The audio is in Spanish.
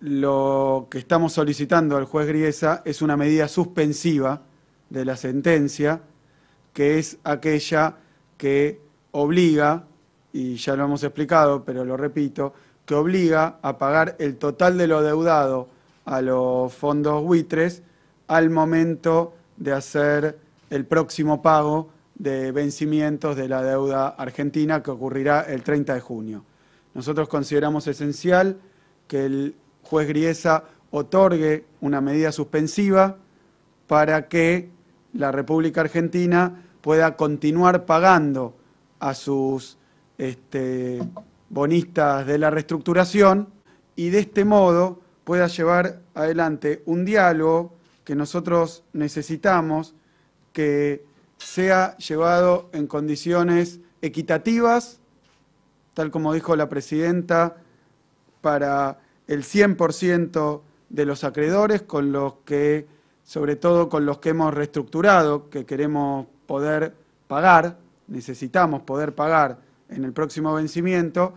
lo que estamos solicitando al juez Griesa es una medida suspensiva de la sentencia, que es aquella que obliga, y ya lo hemos explicado, pero lo repito, que obliga a pagar el total de lo deudado a los fondos buitres al momento de hacer el próximo pago de vencimientos de la deuda argentina que ocurrirá el 30 de junio. Nosotros consideramos esencial que el juez Griesa otorgue una medida suspensiva para que la República Argentina pueda continuar pagando a sus este, bonistas de la reestructuración y de este modo pueda llevar adelante un diálogo que nosotros necesitamos que sea llevado en condiciones equitativas, tal como dijo la presidenta, para el 100% de los acreedores, con los que, sobre todo con los que hemos reestructurado, que queremos poder pagar, necesitamos poder pagar en el próximo vencimiento.